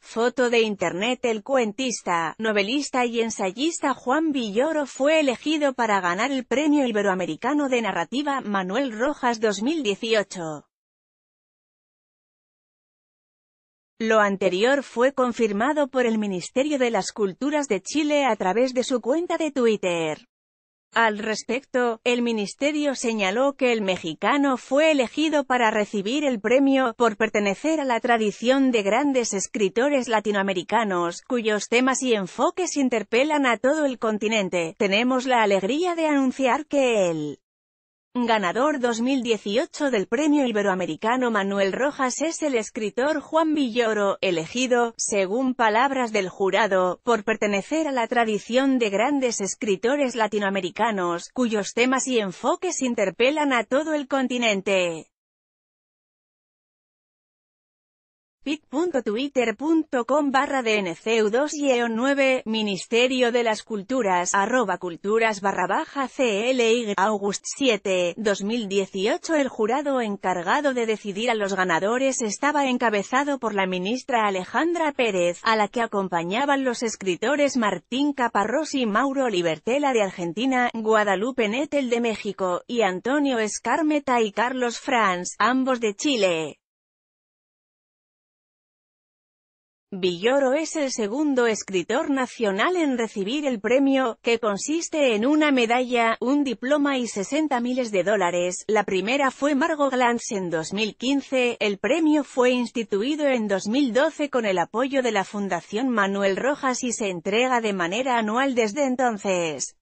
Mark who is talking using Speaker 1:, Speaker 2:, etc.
Speaker 1: Foto de internet El cuentista, novelista y ensayista Juan Villoro fue elegido para ganar el Premio Iberoamericano de Narrativa Manuel Rojas 2018. Lo anterior fue confirmado por el Ministerio de las Culturas de Chile a través de su cuenta de Twitter. Al respecto, el ministerio señaló que el mexicano fue elegido para recibir el premio, por pertenecer a la tradición de grandes escritores latinoamericanos, cuyos temas y enfoques interpelan a todo el continente. Tenemos la alegría de anunciar que el Ganador 2018 del Premio Iberoamericano Manuel Rojas es el escritor Juan Villoro, elegido, según palabras del jurado, por pertenecer a la tradición de grandes escritores latinoamericanos, cuyos temas y enfoques interpelan a todo el continente. pit.twitter.com barra dncu 2 yeo 9 Ministerio de las Culturas, arroba culturas barra baja CLY, August 7, 2018 El jurado encargado de decidir a los ganadores estaba encabezado por la ministra Alejandra Pérez, a la que acompañaban los escritores Martín Caparrós y Mauro Libertela de Argentina, Guadalupe Nettel de México, y Antonio Escarmeta y Carlos Franz, ambos de Chile. Villoro es el segundo escritor nacional en recibir el premio, que consiste en una medalla, un diploma y 60 miles de dólares. La primera fue Margot Glantz en 2015, el premio fue instituido en 2012 con el apoyo de la Fundación Manuel Rojas y se entrega de manera anual desde entonces.